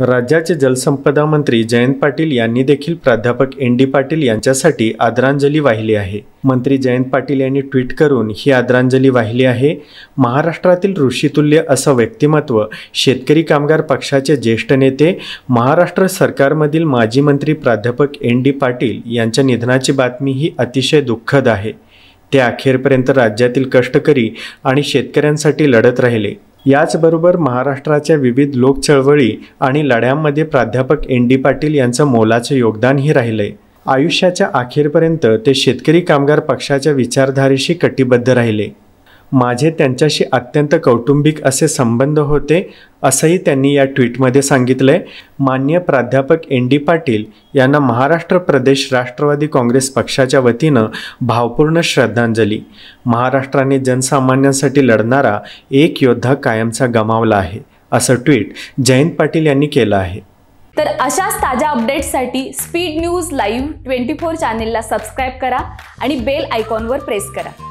राज्याचे जलसंपदा मंत्री जयंत पाटील यांनी देखील प्राध्यापक एन डी पाटील यांच्यासाठी आदरांजली वाहिली आहे मंत्री जयंत पाटील यांनी ट्विट करून ही आदरांजली वाहिली आहे महाराष्ट्रातील ऋषितुल्य असं व्यक्तिमत्व शेतकरी कामगार पक्षाचे ज्येष्ठ नेते महाराष्ट्र सरकारमधील माजी मंत्री प्राध्यापक एन डी पाटील यांच्या निधनाची बातमी ही अतिशय दुःखद आहे ते अखेरपर्यंत राज्यातील कष्टकरी आणि शेतकऱ्यांसाठी लढत राहिले याचबरोबर महाराष्ट्राच्या विविध लोकचळवळी आणि लढ्यांमध्ये प्राध्यापक एन डी पाटील यांचं मोलाचं योगदानही राहिलंय आयुष्याच्या अखेरपर्यंत ते शेतकरी कामगार पक्षाच्या विचारधारेशी कटिबद्ध राहिले माझे त्यांच्याशी अत्यंत कौटुंबिक असे संबंध होते असंही त्यांनी या ट्विटमध्ये सांगितलं आहे मान्य प्राध्यापक एन डी पाटील यांना महाराष्ट्र प्रदेश राष्ट्रवादी काँग्रेस पक्षाच्या वतीनं भावपूर्ण श्रद्धांजली महाराष्ट्राने जनसामान्यांसाठी लढणारा एक योद्धा कायमचा गमावला आहे असं ट्विट जयंत पाटील यांनी केलं आहे तर अशाच ताज्या अपडेट्ससाठी speed news live twenty four चॅनेलला सबस्क्राईब करा आणि बेल आयकॉनवर प्रेस करा